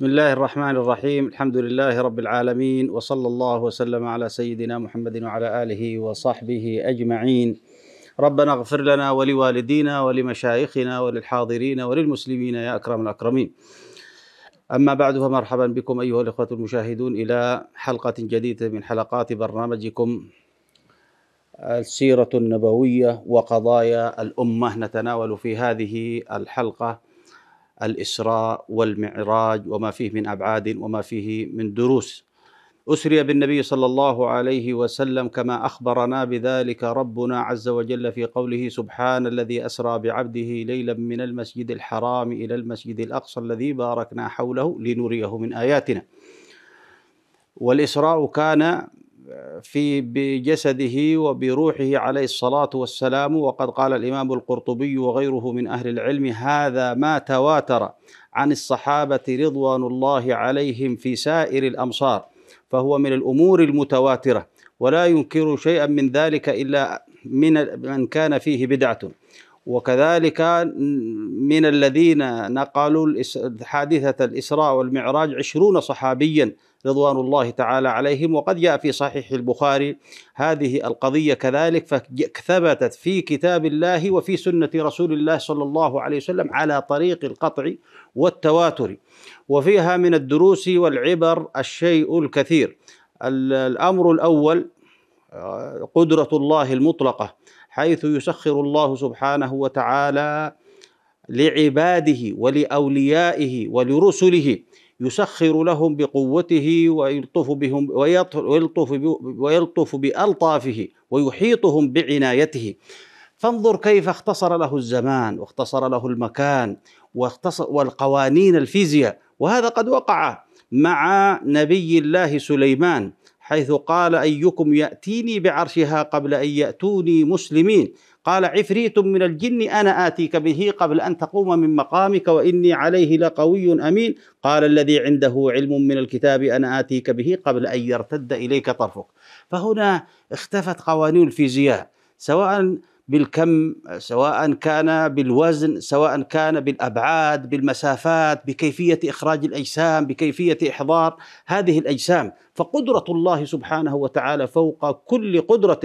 بسم الله الرحمن الرحيم الحمد لله رب العالمين وصلى الله وسلم على سيدنا محمد وعلى اله وصحبه اجمعين ربنا اغفر لنا ولوالدينا ولمشايخنا وللحاضرين وللمسلمين يا اكرم الاكرمين اما بعد فمرحبا بكم ايها الاخوه المشاهدون الى حلقه جديده من حلقات برنامجكم السيره النبويه وقضايا الامه نتناول في هذه الحلقه الإسراء والمعراج وما فيه من أبعاد وما فيه من دروس أسري بالنبي صلى الله عليه وسلم كما أخبرنا بذلك ربنا عز وجل في قوله سبحان الذي أسرى بعبده ليلا من المسجد الحرام إلى المسجد الأقصى الذي باركنا حوله لنريه من آياتنا والإسراء كان في بجسده وبروحه عليه الصلاة والسلام وقد قال الإمام القرطبي وغيره من أهل العلم هذا ما تواتر عن الصحابة رضوان الله عليهم في سائر الأمصار فهو من الأمور المتواترة ولا ينكر شيئا من ذلك إلا من من كان فيه بدعة وكذلك من الذين نقلوا حادثة الإسراء والمعراج عشرون صحابيا رضوان الله تعالى عليهم وقد جاء في صحيح البخاري هذه القضية كذلك فثبتت في كتاب الله وفي سنة رسول الله صلى الله عليه وسلم على طريق القطع والتواتر وفيها من الدروس والعبر الشيء الكثير الأمر الأول آه، قدرة الله المطلقة حيث يسخر الله سبحانه وتعالى لعباده ولأوليائه ولرسله يسخر لهم بقوته ويلطف بهم ويلطف ويلطف بألطافه ويحيطهم بعنايته فانظر كيف اختصر له الزمان واختصر له المكان واختصر والقوانين الفيزياء وهذا قد وقع مع نبي الله سليمان حيث قال أيكم يأتيني بعرشها قبل أن يأتوني مسلمين قال عفريت من الجن أنا آتيك به قبل أن تقوم من مقامك وإني عليه لقوي أمين قال الذي عنده علم من الكتاب أنا آتيك به قبل أن يرتد إليك طرفك فهنا اختفت قوانين الفيزياء سواء بالكم سواء كان بالوزن سواء كان بالابعاد بالمسافات بكيفيه اخراج الاجسام بكيفيه احضار هذه الاجسام فقدره الله سبحانه وتعالى فوق كل قدره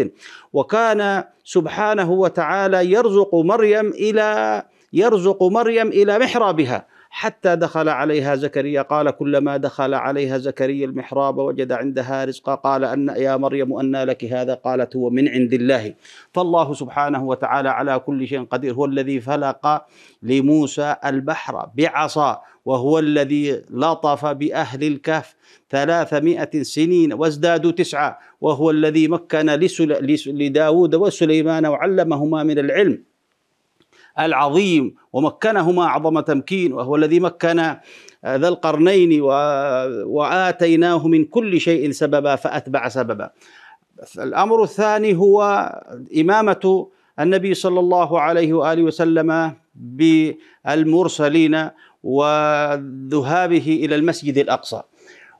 وكان سبحانه وتعالى يرزق مريم الى يرزق مريم الى محرابها حتى دخل عليها زكريا قال كلما دخل عليها زكريا المحراب وجد عندها رزقا قال أن يا مريم أن لك هذا قالت هو من عند الله فالله سبحانه وتعالى على كل شيء قدير هو الذي فلق لموسى البحر بعصا وهو الذي لطف بأهل الكهف ثلاثمائة سنين وازدادوا تسعة وهو الذي مكن لداود وسليمان وعلمهما من العلم العظيم ومكنهما أعظم تمكين وهو الذي مكن آه، ذا القرنين وآتيناه من كل شيء سببا فأتبع سببا الأمر الثاني هو إمامة النبي صلى الله عليه وآله وسلم بالمرسلين وذهابه إلى المسجد الأقصى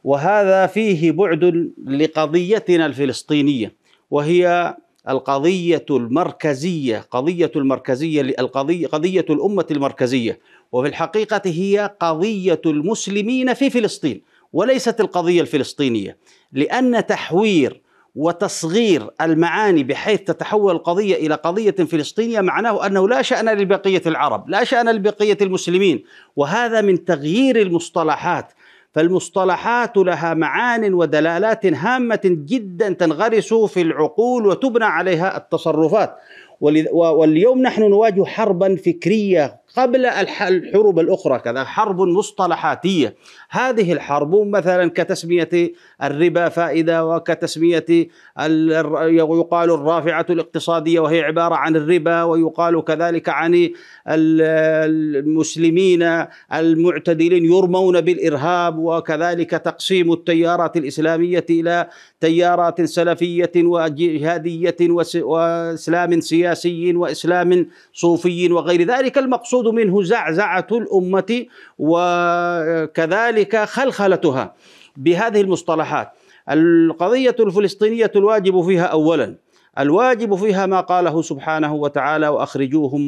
وهذا فيه بعد لقضيتنا الفلسطينية وهي القضية المركزية قضية المركزية القضية قضية الأمة المركزية وفي الحقيقة هي قضية المسلمين في فلسطين وليست القضية الفلسطينية لأن تحوير وتصغير المعاني بحيث تتحول القضية إلى قضية فلسطينية معناه أنه لا شأن لبقية العرب لا شأن لبقية المسلمين وهذا من تغيير المصطلحات فالمصطلحات لها معان ودلالات هامة جدا تنغرس في العقول وتبنى عليها التصرفات واليوم نحن نواجه حربا فكرية قبل الحروب الأخرى كذا حرب مصطلحاتية هذه الحرب مثلا كتسمية الربا فائدة وكتسمية يقال الرافعة الاقتصادية وهي عبارة عن الربا ويقال كذلك عن المسلمين المعتدلين يرمون بالإرهاب وكذلك تقسيم التيارات الإسلامية إلى تيارات سلفية وجهادية وإسلام سياسي وإسلام صوفي وغير ذلك المقصود المقصود منه زعزعة الأمة وكذلك خلخلتها بهذه المصطلحات القضية الفلسطينية الواجب فيها أولاً الواجب فيها ما قاله سبحانه وتعالى واخرجوهم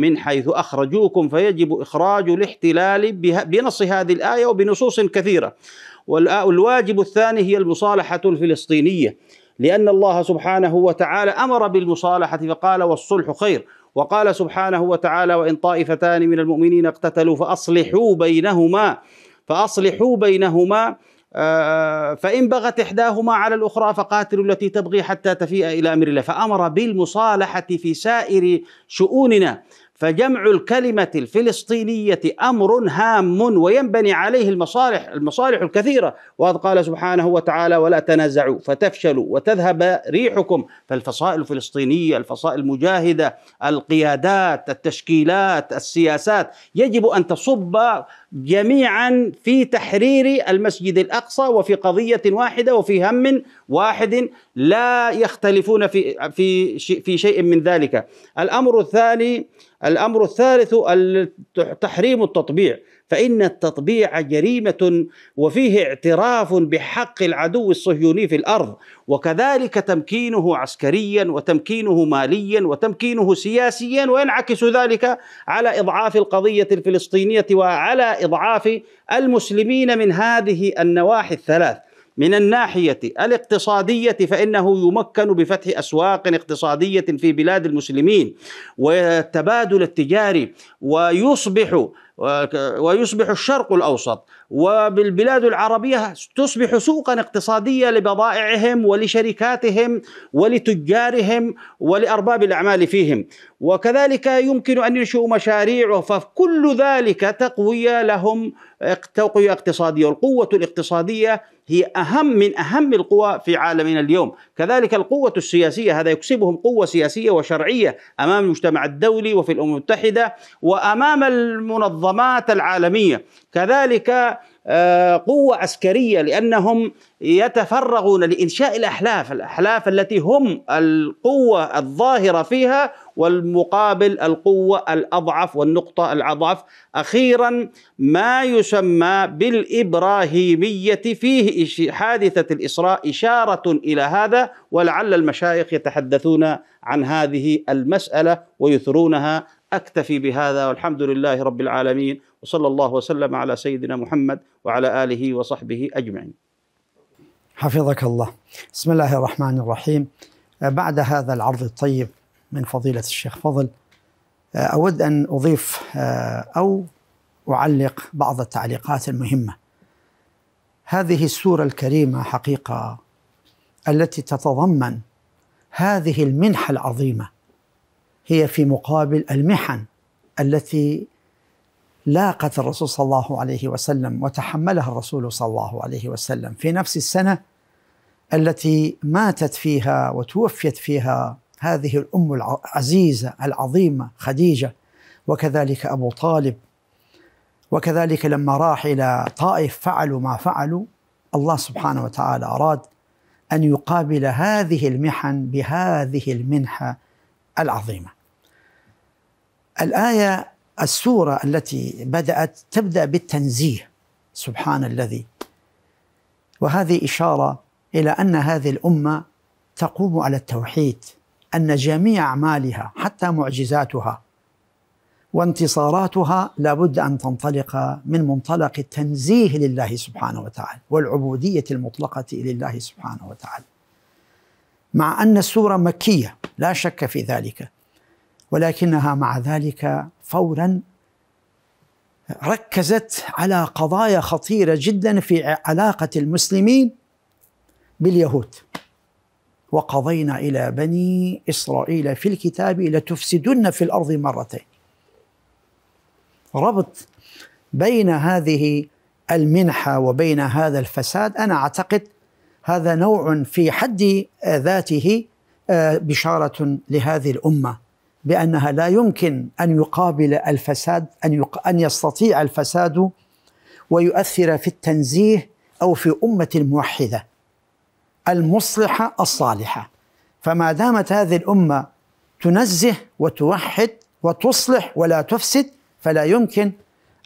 من حيث اخرجوكم فيجب اخراج الاحتلال بنص هذه الايه وبنصوص كثيره والواجب الثاني هي المصالحه الفلسطينيه لان الله سبحانه وتعالى امر بالمصالحه فقال والصلح خير وقال سبحانه وتعالى وإن طائفتان من المؤمنين اقتتلوا فأصلحوا بينهما فأصلحوا بينهما آه، فإن بغت إحداهما على الأخرى فقاتلوا التي تبغي حتى تفيء إلى أمر الله فأمر بالمصالحة في سائر شؤوننا فجمع الكلمة الفلسطينية أمر هام وينبني عليه المصالح المصالح الكثيرة وقد قال سبحانه وتعالى ولا تنازعوا فتفشلوا وتذهب ريحكم فالفصائل الفلسطينية الفصائل المجاهدة القيادات التشكيلات السياسات يجب أن تصب جميعا في تحرير المسجد الاقصى وفي قضيه واحده وفي هم واحد لا يختلفون في في في شيء من ذلك. الامر الثاني الامر الثالث تحريم التطبيع فإن التطبيع جريمة وفيه اعتراف بحق العدو الصهيوني في الأرض وكذلك تمكينه عسكريا وتمكينه ماليا وتمكينه سياسيا وينعكس ذلك على إضعاف القضية الفلسطينية وعلى إضعاف المسلمين من هذه النواحي الثلاث من الناحية الاقتصادية فإنه يمكن بفتح أسواق اقتصادية في بلاد المسلمين والتبادل التجاري ويصبح ويصبح الشرق الاوسط وبالبلاد العربيه تصبح سوقا اقتصاديه لبضائعهم ولشركاتهم ولتجارهم ولارباب الاعمال فيهم وكذلك يمكن ان ينشئوا مشاريع فكل ذلك تقويه لهم تقويه اقتصاديه والقوه الاقتصاديه هي اهم من اهم القوى في عالمنا اليوم، كذلك القوه السياسيه هذا يكسبهم قوه سياسيه وشرعيه امام المجتمع الدولي وفي الامم المتحده وامام المنظمات المنظمات العالميه كذلك آه، قوه عسكريه لانهم يتفرغون لانشاء الاحلاف، الاحلاف التي هم القوه الظاهره فيها والمقابل القوه الاضعف والنقطه الاضعف، اخيرا ما يسمى بالابراهيميه فيه حادثه الاسراء اشاره الى هذا ولعل المشايخ يتحدثون عن هذه المساله ويثرونها اكتفي بهذا والحمد لله رب العالمين وصلى الله وسلم على سيدنا محمد وعلى اله وصحبه اجمعين. حفظك الله. بسم الله الرحمن الرحيم. آه، بعد هذا العرض الطيب من فضيله الشيخ فضل آه، اود ان اضيف آه، او اعلق بعض التعليقات المهمه. هذه السوره الكريمه حقيقه التي تتضمن هذه المنحه العظيمه هي في مقابل المحن التي لاقت الرسول صلى الله عليه وسلم وتحملها الرسول صلى الله عليه وسلم في نفس السنه التي ماتت فيها وتوفيت فيها هذه الام العزيزه العظيمه خديجه وكذلك ابو طالب وكذلك لما راح الى طائف فعلوا ما فعلوا الله سبحانه وتعالى اراد ان يقابل هذه المحن بهذه المنحه العظيمه الآية السورة التي بدأت تبدأ بالتنزيه سبحان الذي وهذه إشارة إلى أن هذه الأمة تقوم على التوحيد أن جميع أعمالها حتى معجزاتها وانتصاراتها لابد أن تنطلق من منطلق التنزيه لله سبحانه وتعالى والعبودية المطلقة لله سبحانه وتعالى مع أن السورة مكية لا شك في ذلك ولكنها مع ذلك فورا ركزت على قضايا خطيره جدا في علاقه المسلمين باليهود وقضينا الى بني اسرائيل في الكتاب لتفسدن في الارض مرتين ربط بين هذه المنحه وبين هذا الفساد انا اعتقد هذا نوع في حد ذاته آه، بشاره لهذه الامه بأنها لا يمكن أن يقابل الفساد أن, يق... أن يستطيع الفساد ويؤثر في التنزيه أو في أمة موحدة المصلحة الصالحة فما دامت هذه الأمة تنزه وتوحد وتصلح ولا تفسد فلا يمكن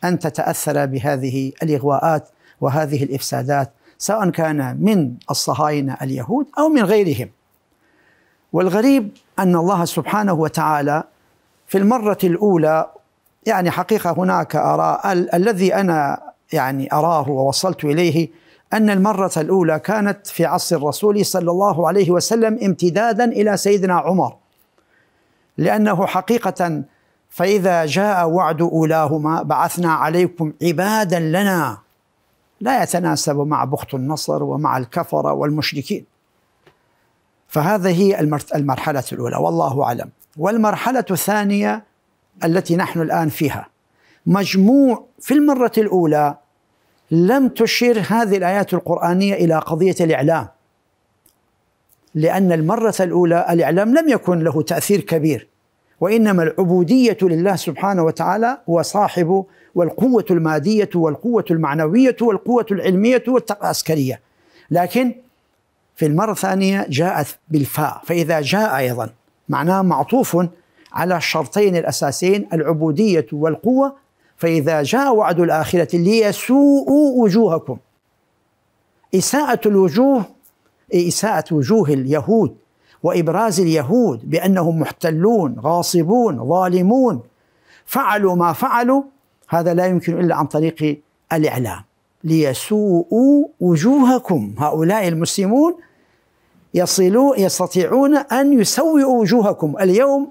أن تتأثر بهذه الإغواءات وهذه الإفسادات سواء كان من الصهاينة اليهود أو من غيرهم والغريب أن الله سبحانه وتعالى في المرة الأولى يعني حقيقة هناك آراء ال- الذي أنا يعني أراه ووصلت إليه أن المرة الأولى كانت في عصر الرسول صلى الله عليه وسلم امتدادا إلى سيدنا عمر لأنه حقيقة فإذا جاء وعد أولاهما بعثنا عليكم عبادا لنا لا يتناسب مع بخت النصر ومع الكفرة والمشركين فهذه هي المرحلة الأولى والله أعلم والمرحلة الثانية التي نحن الآن فيها مجموع في المرة الأولى لم تشير هذه الآيات القرآنية إلى قضية الإعلام لأن المرة الأولى الإعلام لم يكن له تأثير كبير وإنما العبودية لله سبحانه وتعالى هو صاحب والقوة المادية والقوة المعنوية والقوة العلمية والعسكرية لكن في المرة الثانية جاءت بالفاء فإذا جاء أيضا معناه معطوف على الشرطين الأساسيين العبودية والقوة فإذا جاء وعد الآخرة ليسوء وجوهكم إساءة الوجوه إساءة وجوه اليهود وإبراز اليهود بأنهم محتلون غاصبون ظالمون فعلوا ما فعلوا هذا لا يمكن إلا عن طريق الإعلام ليسوءوا وجوهكم هؤلاء المسلمون يصلوا يستطيعون أن يسوئوا وجوهكم اليوم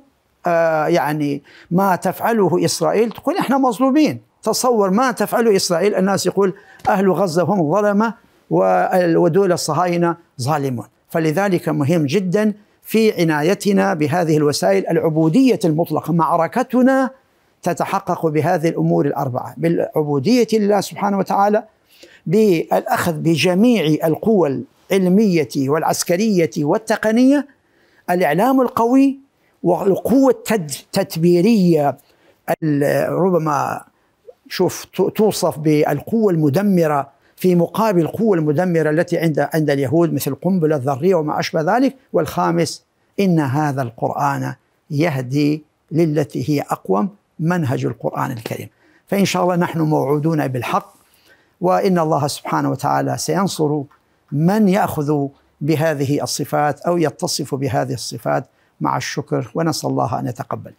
آه يعني ما تفعله إسرائيل تقول إحنا مظلومين تصور ما تفعله إسرائيل الناس يقول أهل غزة هم ظلمة ودول الصهاينة ظالمون فلذلك مهم جدا في عنايتنا بهذه الوسائل العبودية المطلقة معركتنا تتحقق بهذه الأمور الأربعة بالعبودية لله سبحانه وتعالى بالأخذ بجميع القوى العلمية والعسكرية والتقنية الإعلام القوي والقوة التدبيرية ربما شوف توصف بالقوة المدمرة في مقابل القوة المدمرة التي عند عند اليهود مثل القنبلة الذرية وما أشبه ذلك والخامس إن هذا القرآن يهدي للتي هي أقوم منهج القرآن الكريم فإن شاء الله نحن موعودون بالحق وان الله سبحانه وتعالى سينصر من ياخذ بهذه الصفات او يتصف بهذه الصفات مع الشكر ونسال الله ان يتقبل.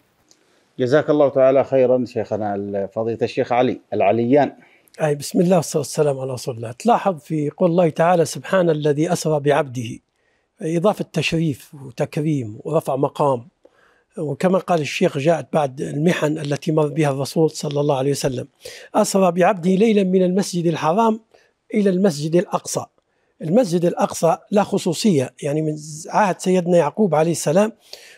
جزاك الله تعالى خيرا شيخنا فضيله الشيخ علي العليان. اي بسم الله والصلاه والسلام على رسول الله، تلاحظ في قول الله تعالى سبحان الذي اسرى بعبده اضافه تشريف وتكريم ورفع مقام وكما قال الشيخ جاءت بعد المحن التي مر بها الرسول صلى الله عليه وسلم أسرى بعبده ليلا من المسجد الحرام إلى المسجد الأقصى المسجد الأقصى لا خصوصية يعني من عهد سيدنا يعقوب عليه السلام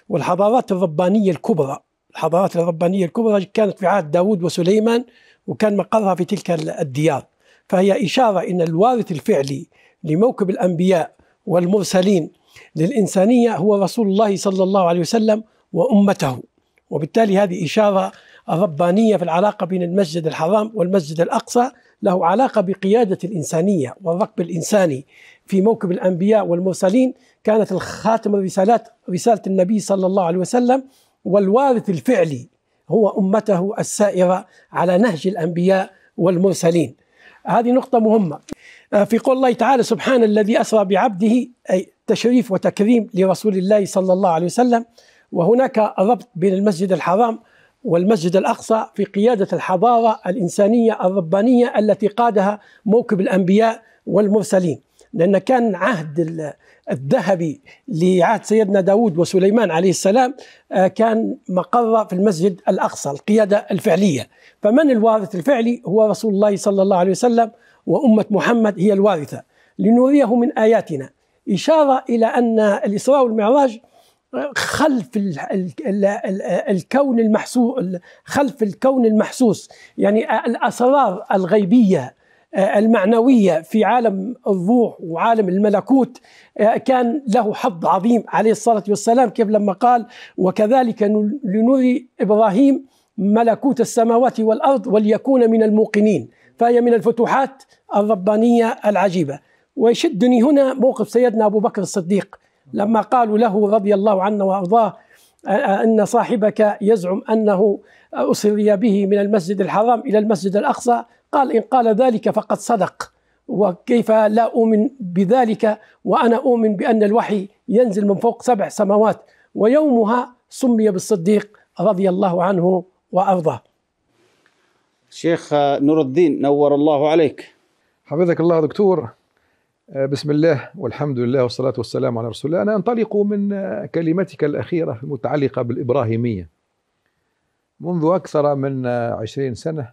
والحضارات الربانية الكبرى الحضارات الربانية الكبرى كانت في عهد داود وسليمان وكان مقرها في تلك الديار فهي إشارة أن الوارث الفعلي لموكب الأنبياء والمرسلين للإنسانية هو رسول الله صلى الله عليه وسلم وأمته وبالتالي هذه إشارة ربانيه في العلاقة بين المسجد الحرام والمسجد الأقصى له علاقة بقيادة الإنسانية والركب الإنساني في موكب الأنبياء والمرسلين كانت الخاتم الرسالات رسالة النبي صلى الله عليه وسلم والوارث الفعلي هو أمته السائرة على نهج الأنبياء والمرسلين هذه نقطة مهمة آه، في قول الله تعالى سبحان الذي أسرى بعبده أي تشريف وتكريم لرسول الله صلى الله عليه وسلم وهناك ربط بين المسجد الحرام والمسجد الأقصى في قيادة الحضارة الإنسانية الربانية التي قادها موكب الأنبياء والمرسلين لأن كان عهد الذهبي لعهد سيدنا داود وسليمان عليه السلام آه، كان مقر في المسجد الأقصى القيادة الفعلية فمن الوارث الفعلي هو رسول الله صلى الله عليه وسلم وأمة محمد هي الوارثة لنريه من آياتنا إشارة إلى أن الإسراء والمعراج خلف الكون المحسوس خلف الكون المحسوس يعني الاسرار الغيبيه المعنويه في عالم الروح وعالم الملكوت كان له حظ عظيم عليه الصلاه والسلام كيف لما قال وكذلك لنري ابراهيم ملكوت السماوات والارض وليكون من الموقنين فهي من الفتوحات الربانيه العجيبه ويشدني هنا موقف سيدنا ابو بكر الصديق لما قالوا له رضي الله عنه وارضاه ان صاحبك يزعم انه اسري به من المسجد الحرام الى المسجد الاقصى قال ان قال ذلك فقد صدق وكيف لا اؤمن بذلك وانا اؤمن بان الوحي ينزل من فوق سبع سماوات ويومها سمي بالصديق رضي الله عنه وارضاه. شيخ نور الدين نور الله عليك. حفظك الله دكتور آه، بسم الله والحمد لله والصلاة والسلام على رسول الله أنا أنطلق من آه، كلمتك الأخيرة المتعلقة بالإبراهيمية منذ أكثر من آه، عشرين سنة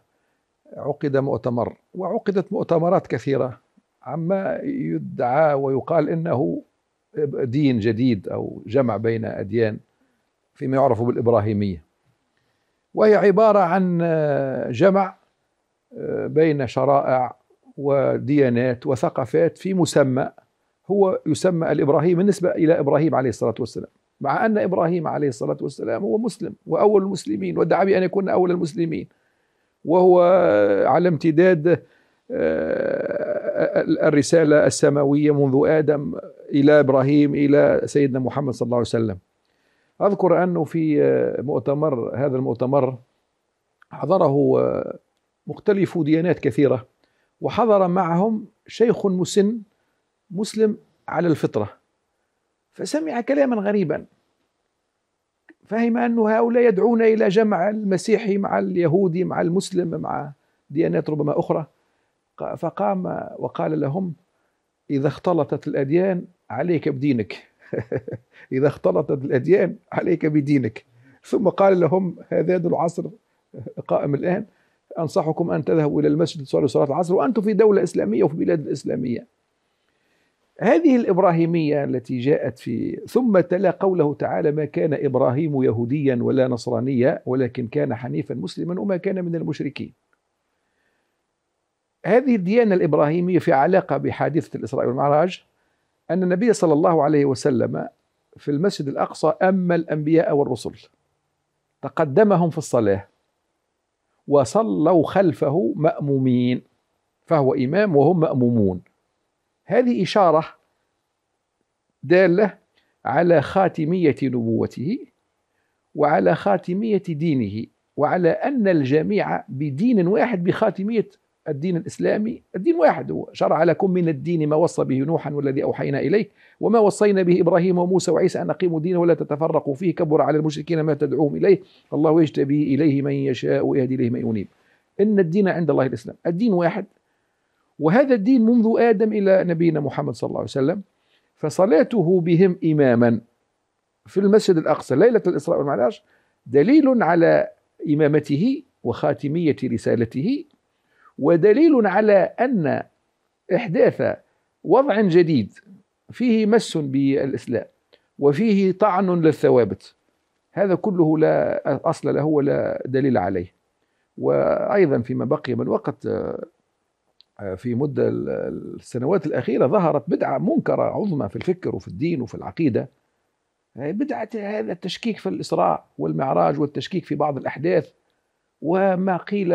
عقد مؤتمر وعقدت مؤتمرات كثيرة عما يدعى ويقال إنه دين جديد أو جمع بين أديان فيما يعرف بالإبراهيمية وهي عبارة عن جمع بين شرائع وديانات وثقافات في مسمى هو يسمى الإبراهيم بالنسبة إلى إبراهيم عليه الصلاة والسلام مع أن إبراهيم عليه الصلاة والسلام هو مسلم وأول المسلمين ودعا بأن يكون أول المسلمين وهو على امتداد آه، الرسالة السماوية منذ آدم إلى إبراهيم إلى سيدنا محمد صلى الله عليه وسلم أذكر أنه في آه، مؤتمر هذا المؤتمر حضره آه، مختلف ديانات كثيرة وحضر معهم شيخ مسن مسلم على الفطرة فسمع كلاما غريبا فهم أن هؤلاء يدعون إلى جمع المسيحي مع اليهودي مع المسلم مع ديانات ربما أخرى فقام وقال لهم إذا اختلطت الأديان عليك بدينك إذا اختلطت الأديان عليك بدينك ثم قال لهم هذا العصر قائم الآن أنصحكم أن تذهبوا إلى المسجد لتصلوا صلاة العصر وأنتم في دولة إسلامية وفي بلاد إسلامية هذه الإبراهيمية التي جاءت في ثم تلا قوله تعالى ما كان إبراهيم يهوديا ولا نصرانيا ولكن كان حنيفا مسلما وما كان من المشركين هذه الديانة الإبراهيمية في علاقة بحادثة الإسراء والمعراج أن النبي صلى الله عليه وسلم في المسجد الأقصى أما الأنبياء والرسل تقدمهم في الصلاة وصلوا خلفه مأمومين فهو إمام وهم مأمومون هذه إشارة دالة على خاتمية نبوته وعلى خاتمية دينه وعلى أن الجميع بدين واحد بخاتمية الدين الإسلامي الدين واحد هو شرع لكم من الدين ما وصى به نوحا والذي أوحينا إليه وما وصينا به إبراهيم وموسى وعيسى أن أقيموا دينه ولا تتفرقوا فيه كبر على المشركين ما تدعوهم إليه الله يجتبي إليه من يشاء ويهدي إليه من ينيب إن الدين عند الله الإسلام الدين واحد وهذا الدين منذ آدم إلى نبينا محمد صلى الله عليه وسلم فصلاته بهم إماما في المسجد الأقصى ليلة الإسراء والمعراج دليل على إمامته وخاتمية رسالته ودليل على أن إحداث وضع جديد فيه مس بالإسلام وفيه طعن للثوابت هذا كله لا أصل له ولا دليل عليه وأيضا فيما بقي من وقت آه، في مدة السنوات الأخيرة ظهرت بدعة منكرة عظمى في الفكر وفي الدين وفي العقيدة آه، بدعة هذا التشكيك في الإسراء والمعراج والتشكيك في بعض الأحداث وما قيل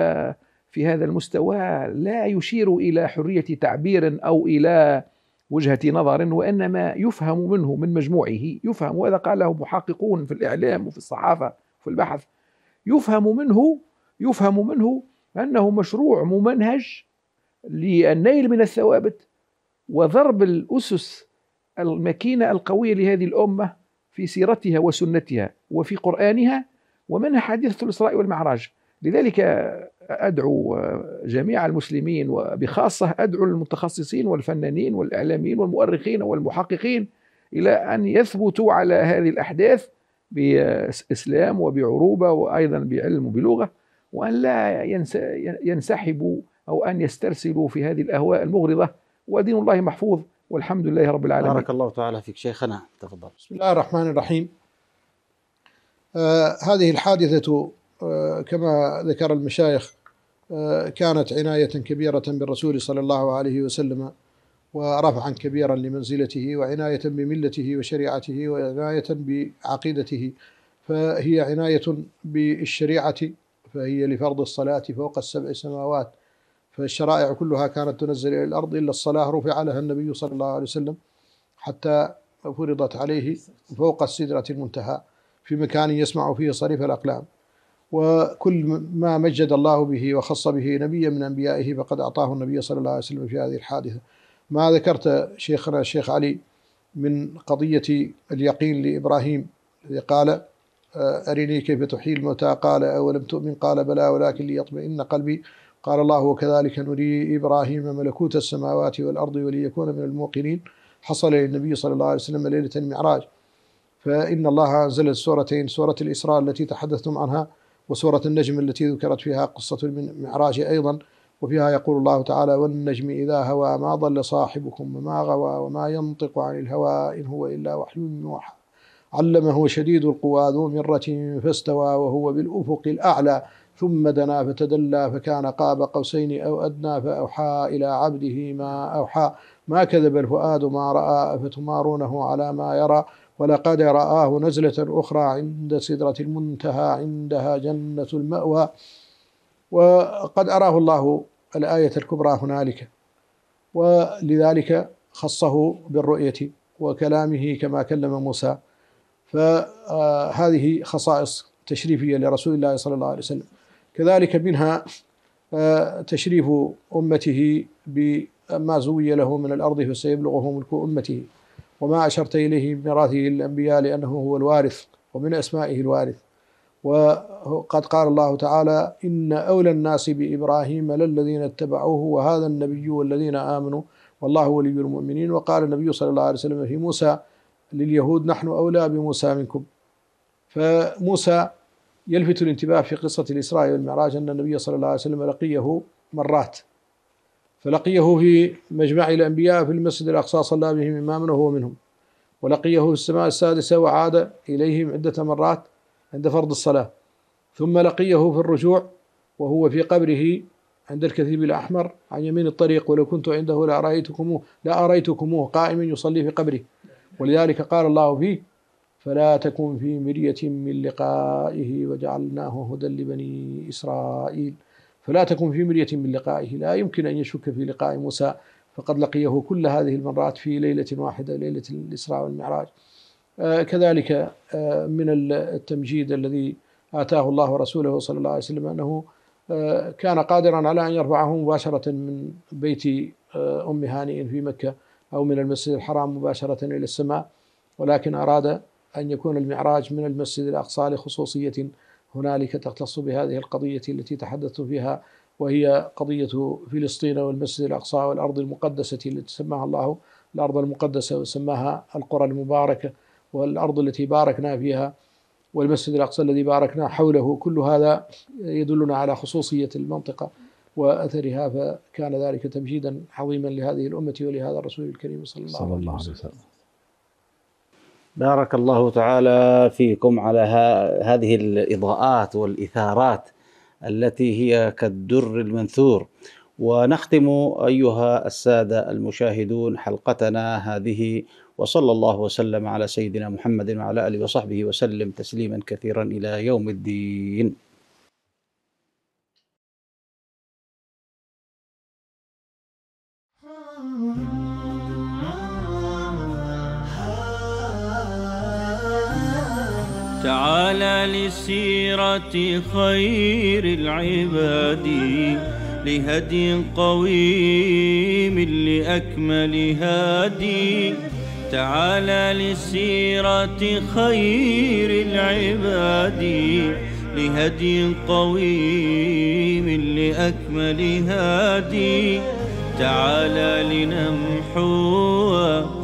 في هذا المستوى لا يشير الى حريه تعبير او الى وجهه نظر وانما يفهم منه من مجموعه يفهم وهذا قاله محققون في الاعلام وفي الصحافه وفي البحث يفهم منه يفهم منه انه مشروع ممنهج للنيل من الثوابت وضرب الاسس المكينه القويه لهذه الامه في سيرتها وسنتها وفي قرانها ومنها حادثه الاسراء والمعراج لذلك ادعو جميع المسلمين وبخاصه ادعو المتخصصين والفنانين والاعلاميين والمؤرخين والمحققين الى ان يثبتوا على هذه الاحداث باسلام وبعروبه وايضا بعلم وبلغه وان لا ينسحبوا او ان يسترسلوا في هذه الاهواء المغرضه ودين الله محفوظ والحمد لله رب العالمين. بارك الله تعالى فيك شيخنا تفضل. بسم الله الرحمن الرحيم. آه هذه الحادثه آه كما ذكر المشايخ كانت عناية كبيرة بالرسول صلى الله عليه وسلم ورفعا كبيرا لمنزلته وعناية بملته وشريعته وعناية بعقيدته فهي عناية بالشريعة فهي لفرض الصلاة فوق السبع سماوات فالشرائع كلها كانت تنزل إلى الأرض إلا الصلاة رفع لها النبي صلى الله عليه وسلم حتى فرضت عليه فوق السدرة المنتهى في مكان يسمع فيه صريف الأقلام وكل ما مجد الله به وخص به نبيا من أنبيائه فقد أعطاه النبي صلى الله عليه وسلم في هذه الحادثة ما ذكرت شيخنا الشيخ علي من قضية اليقين لإبراهيم الذي قال آه، أرني كيف تحيي الموتى قال أولم تؤمن قال بلى ولكن ليطمئن قلبي قال الله وكذلك نري إبراهيم ملكوت السماوات والأرض وليكون من الموقنين حصل للنبي صلى الله عليه وسلم ليلة المعراج فإن الله أنزل السورتين سورة الإسراء التي تحدثتم عنها وسورة النجم التي ذكرت فيها قصة المعراج أيضا وفيها يقول الله تعالى والنجم إذا هوى ما ضل صاحبكم وما غوى وما ينطق عن الهوى إن هو إلا وحي يوحى علمه شديد القوى ذو مرة فاستوى وهو بالأفق الأعلى ثم دنا فتدلى فكان قاب قوسين أو أدنى فأوحى إلى عبده ما أوحى ما كذب الفؤاد ما رأى أفتمارونه على ما يرى ولقد رآه نزلة أخرى عند سدرة المنتهى عندها جنة المأوى وقد أراه الله الآية الكبرى هنالك ولذلك خصه بالرؤية وكلامه كما كلم موسى فهذه خصائص تشريفية لرسول الله صلى الله عليه وسلم كذلك منها آه، تشريف أمته بما زوي له من الأرض فسيبلغه ملك أمته وما أشرت إليه من ميراثه للأنبياء لأنه هو الوارث ومن أسمائه الوارث وقد قال الله تعالى إن أولى الناس بإبراهيم للذين اتبعوه وهذا النبي والذين آمنوا والله ولي المؤمنين وقال النبي صلى الله عليه وسلم في موسى لليهود نحن أولى بموسى منكم فموسى يلفت الانتباه في قصة الإسراء والمعراج أن النبي صلى الله عليه وسلم لقيه مرات فلقيه في مجمع الأنبياء في المسجد الأقصى صلى بهم إماما وهو منهم ولقيه في السماء السادسة وعاد إليهم عدة مرات عند فرض الصلاة ثم لقيه في الرجوع وهو في قبره عند الكثيب الأحمر عن يمين الطريق ولو كنت عنده لا لأرأيتكموه قائما يصلي في قبره ولذلك قال الله فيه فلا تكن في مرية من لقائه وجعلناه هدى لبني إسرائيل فلا تكن في مرية من لقائه لا يمكن أن يشك في لقاء موسى فقد لقيه كل هذه المرات في ليلة واحدة ليلة الإسراء والمعراج آه، كذلك آه، من التمجيد الذي آتاه الله ورسوله صلى الله عليه وسلم أنه آه، كان قادرا على أن يرفعه مباشرة من بيت أم هانئ في مكة أو من المسجد الحرام مباشرة إلى السماء ولكن أراد أن يكون المعراج من المسجد الأقصى لخصوصية هنالك تختص بهذه القضية التي تحدثت فيها وهي قضية فلسطين والمسجد الأقصى والأرض المقدسة التي سماها الله الأرض المقدسة وسماها القرى المباركة والأرض التي باركنا فيها والمسجد الأقصى الذي باركنا حوله كل هذا يدلنا على خصوصية المنطقة وأثرها فكان ذلك تمجيدا عظيما لهذه الأمة ولهذا الرسول الكريم صلى الله, صلى الله عليه وسلم بارك الله تعالى فيكم على هذه الإضاءات والإثارات التي هي كالدر المنثور ونختم أيها السادة المشاهدون حلقتنا هذه وصلى الله وسلم على سيدنا محمد وعلى آله وصحبه وسلم تسليما كثيرا إلى يوم الدين سيرة خير العباد لهدي قويم لأكمل هادي تعالى لسيرة خير العباد لهدي قويم لأكمل هادي تعالى لنمحو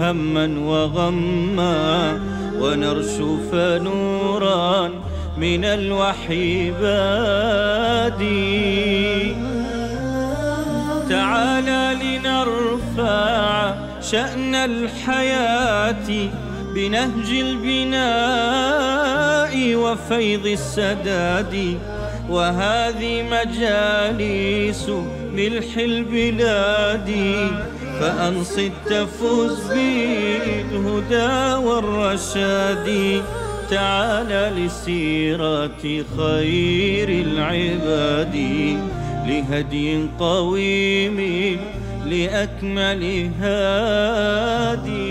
هما وغما ونرشف نورا من الوحي بادي تعالى لنرفع شأن الحياة بنهج البناء وفيض السداد وهذه مجالس ملح البلاد فأنصت تفوز بالهدى والرشاد تعالى لسيرة خير العباد لهدي قويم لأكمل هادي